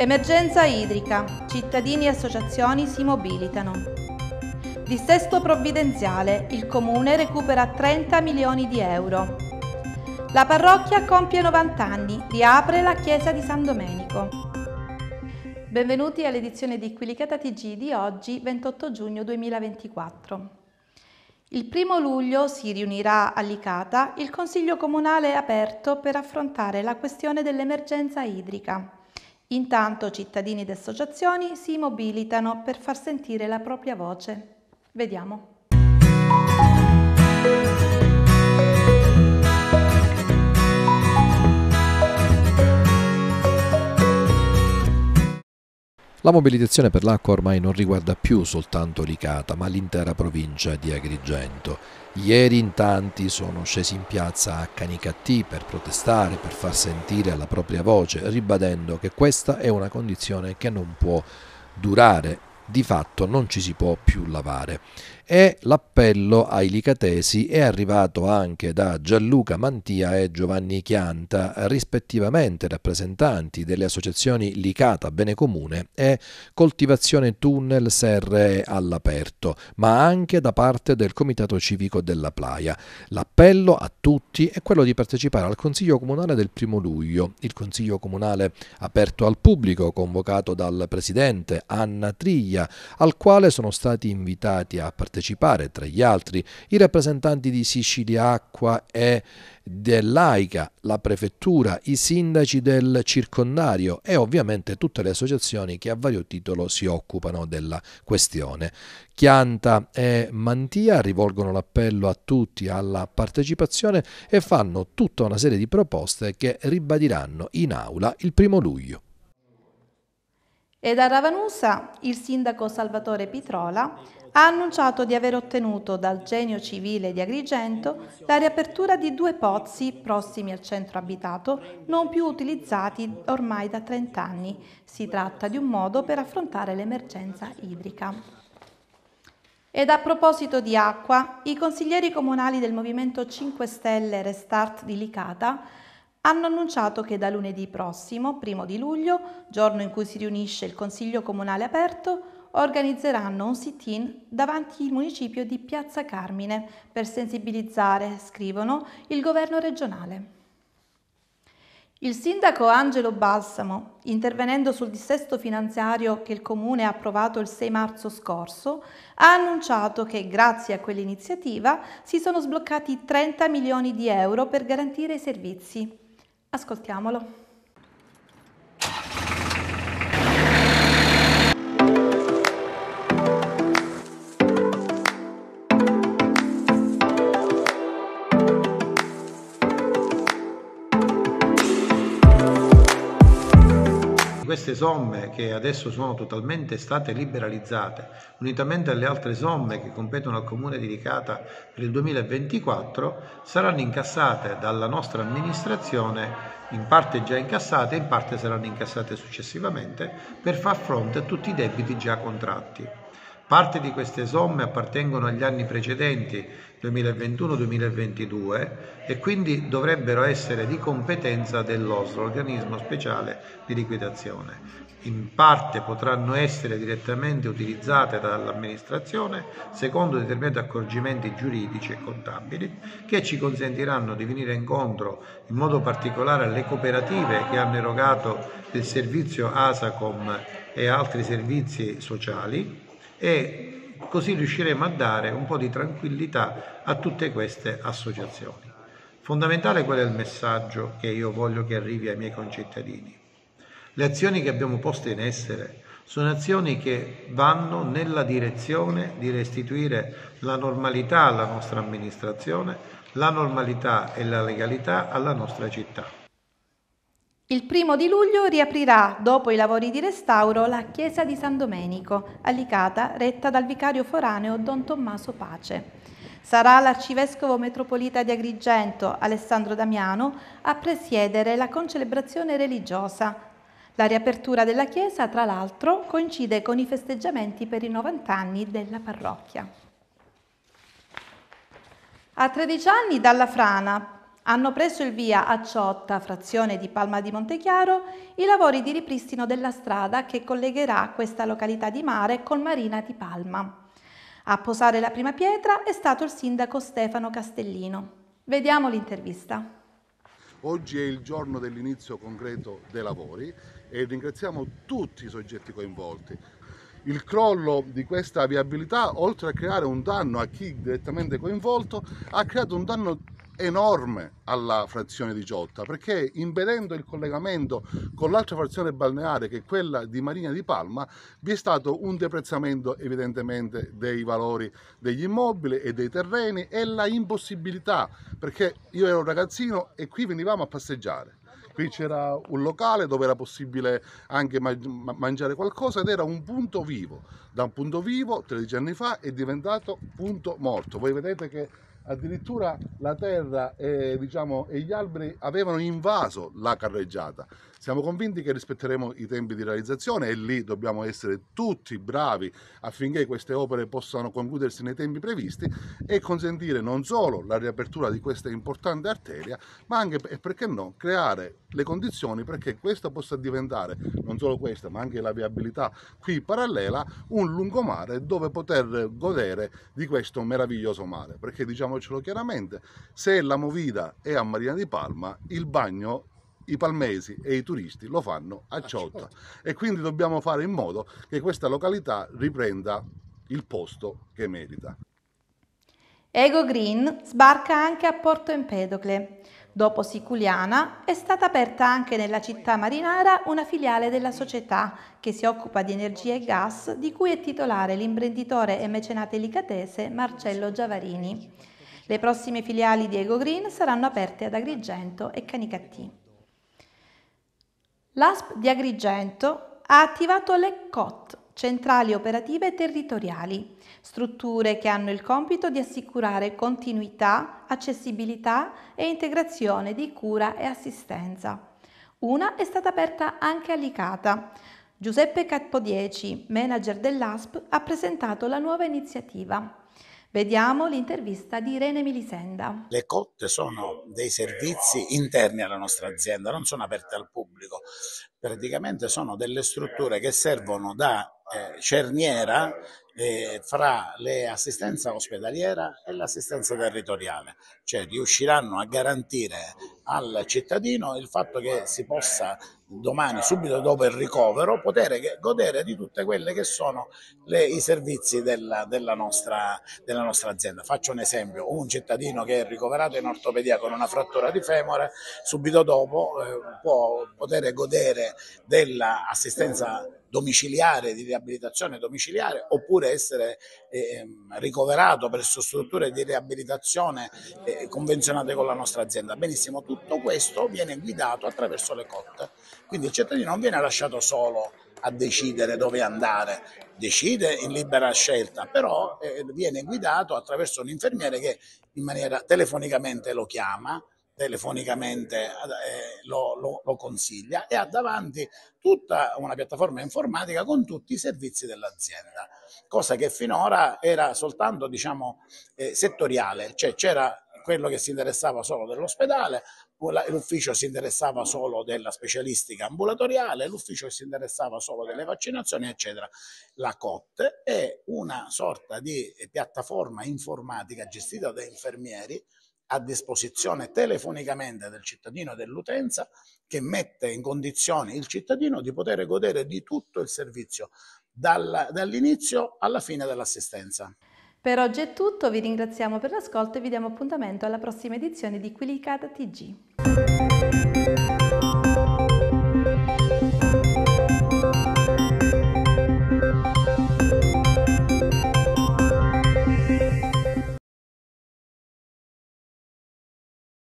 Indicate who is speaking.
Speaker 1: Emergenza idrica. Cittadini e associazioni si mobilitano. Dissesto provvidenziale. Il comune recupera 30 milioni di euro. La parrocchia compie 90 anni, riapre la chiesa di San Domenico. Benvenuti all'edizione di Quilicata TG di oggi, 28 giugno 2024. Il primo luglio si riunirà a Licata il Consiglio Comunale aperto per affrontare la questione dell'emergenza idrica. Intanto cittadini ed associazioni si mobilitano per far sentire la propria voce. Vediamo.
Speaker 2: La mobilitazione per l'acqua ormai non riguarda più soltanto Licata, ma l'intera provincia di Agrigento. Ieri in tanti sono scesi in piazza a Canicattì per protestare, per far sentire la propria voce, ribadendo che questa è una condizione che non può durare. Di fatto non ci si può più lavare e l'appello ai licatesi è arrivato anche da Gianluca Mantia e Giovanni Chianta, rispettivamente rappresentanti delle associazioni Licata Bene Comune e Coltivazione Tunnel Serre all'Aperto, ma anche da parte del Comitato Civico della Playa. L'appello a tutti è quello di partecipare al Consiglio Comunale del primo luglio, il Consiglio Comunale aperto al pubblico convocato dal Presidente Anna Triglia, al quale sono stati invitati a partecipare partecipare, tra gli altri, i rappresentanti di Sicilia Acqua e dell'AICA, la prefettura, i sindaci del circondario e ovviamente tutte le associazioni che a vario titolo si occupano della questione. Chianta e Mantia rivolgono l'appello a tutti alla partecipazione e fanno tutta una serie di proposte che ribadiranno in aula il primo luglio.
Speaker 1: E da Ravanusa il sindaco Salvatore Pitrola ha annunciato di aver ottenuto dal Genio Civile di Agrigento la riapertura di due pozzi prossimi al centro abitato, non più utilizzati ormai da 30 anni. Si tratta di un modo per affrontare l'emergenza idrica. Ed a proposito di acqua, i consiglieri comunali del Movimento 5 Stelle Restart di Licata hanno annunciato che da lunedì prossimo, primo di luglio, giorno in cui si riunisce il Consiglio Comunale Aperto, organizzeranno un sit-in davanti al municipio di Piazza Carmine per sensibilizzare, scrivono, il governo regionale. Il sindaco Angelo Balsamo, intervenendo sul dissesto finanziario che il Comune ha approvato il 6 marzo scorso, ha annunciato che grazie a quell'iniziativa si sono sbloccati 30 milioni di euro per garantire i servizi. Ascoltiamolo.
Speaker 3: queste somme che adesso sono totalmente state liberalizzate, unitamente alle altre somme che competono al Comune di Ricata per il 2024, saranno incassate dalla nostra amministrazione, in parte già incassate, in parte saranno incassate successivamente, per far fronte a tutti i debiti già contratti. Parte di queste somme appartengono agli anni precedenti 2021-2022 e quindi dovrebbero essere di competenza dell'OSL, organismo speciale di liquidazione. In parte potranno essere direttamente utilizzate dall'amministrazione secondo determinati accorgimenti giuridici e contabili che ci consentiranno di venire incontro in modo particolare alle cooperative che hanno erogato il servizio ASACOM e altri servizi sociali e così riusciremo a dare un po' di tranquillità a tutte queste associazioni. Fondamentale qual è il messaggio che io voglio che arrivi ai miei concittadini. Le azioni che abbiamo posto in essere sono azioni che vanno nella direzione di restituire la normalità alla nostra amministrazione, la normalità e la legalità alla nostra città.
Speaker 1: Il primo di luglio riaprirà, dopo i lavori di restauro, la chiesa di San Domenico, a Licata, retta dal vicario foraneo Don Tommaso Pace. Sarà l'arcivescovo metropolita di Agrigento, Alessandro Damiano, a presiedere la concelebrazione religiosa. La riapertura della chiesa, tra l'altro, coincide con i festeggiamenti per i 90 anni della parrocchia. A 13 anni dalla frana, hanno preso il via a Ciotta, frazione di Palma di Montechiaro, i lavori di ripristino della strada che collegherà questa località di mare col Marina di Palma. A posare la prima pietra è stato il sindaco Stefano Castellino. Vediamo l'intervista.
Speaker 4: Oggi è il giorno dell'inizio concreto dei lavori e ringraziamo tutti i soggetti coinvolti. Il crollo di questa viabilità, oltre a creare un danno a chi direttamente coinvolto, ha creato un danno enorme alla frazione di Giotta perché impedendo il collegamento con l'altra frazione balneare che è quella di Marina di Palma vi è stato un deprezzamento evidentemente dei valori degli immobili e dei terreni e la impossibilità perché io ero un ragazzino e qui venivamo a passeggiare qui c'era un locale dove era possibile anche mangiare qualcosa ed era un punto vivo da un punto vivo 13 anni fa è diventato punto morto voi vedete che addirittura la terra e, diciamo, e gli alberi avevano invaso la carreggiata siamo convinti che rispetteremo i tempi di realizzazione e lì dobbiamo essere tutti bravi affinché queste opere possano concludersi nei tempi previsti e consentire non solo la riapertura di questa importante arteria, ma anche, e perché no, creare le condizioni perché questa possa diventare, non solo questa, ma anche la viabilità qui parallela, un lungomare dove poter godere di questo meraviglioso mare. Perché diciamocelo chiaramente, se la Movida è a Marina di Palma, il bagno i palmesi e i turisti lo fanno a ah, Ciotta certo. e quindi dobbiamo fare in modo che questa località riprenda il posto che merita.
Speaker 1: Ego Green sbarca anche a Porto Empedocle. Dopo Siculiana è stata aperta anche nella città marinara una filiale della società che si occupa di energia e gas di cui è titolare l'imprenditore e mecenate licatese Marcello Giavarini. Le prossime filiali di Ego Green saranno aperte ad Agrigento e Canicattì. L'ASP di Agrigento ha attivato le COT, centrali operative territoriali, strutture che hanno il compito di assicurare continuità, accessibilità e integrazione di cura e assistenza. Una è stata aperta anche a Licata. Giuseppe Capodieci, manager dell'ASP, ha presentato la nuova iniziativa. Vediamo l'intervista di Irene Milisenda.
Speaker 5: Le cotte sono dei servizi interni alla nostra azienda, non sono aperte al pubblico. Praticamente sono delle strutture che servono da eh, cerniera eh, fra l'assistenza ospedaliera e l'assistenza territoriale, cioè riusciranno a garantire al cittadino il fatto che si possa domani, subito dopo il ricovero, poter godere di tutte quelle che sono le, i servizi della, della, nostra, della, nostra, azienda. Faccio un esempio, un cittadino che è ricoverato in ortopedia con una frattura di femore, subito dopo eh, può poter godere dell'assistenza domiciliare, di riabilitazione domiciliare, oppure essere eh, ricoverato presso strutture di riabilitazione eh, convenzionate con la nostra azienda. Benissimo, tutto questo viene guidato attraverso le cotte. quindi il cittadino non viene lasciato solo a decidere dove andare, decide in libera scelta, però eh, viene guidato attraverso un infermiere che in maniera telefonicamente lo chiama, telefonicamente eh, lo, lo, lo, consiglia e ha davanti tutta una piattaforma informatica con tutti i servizi dell'azienda, cosa che finora era soltanto diciamo, eh, settoriale, cioè c'era quello che si interessava solo dell'ospedale, l'ufficio si interessava solo della specialistica ambulatoriale, l'ufficio si interessava solo delle vaccinazioni, eccetera. La COT è una sorta di piattaforma informatica gestita da infermieri a disposizione telefonicamente del cittadino e dell'utenza che mette in condizione il cittadino di poter godere di tutto il servizio dall'inizio alla fine dell'assistenza.
Speaker 1: Per oggi è tutto, vi ringraziamo per l'ascolto e vi diamo appuntamento alla prossima edizione di Quilicata TG.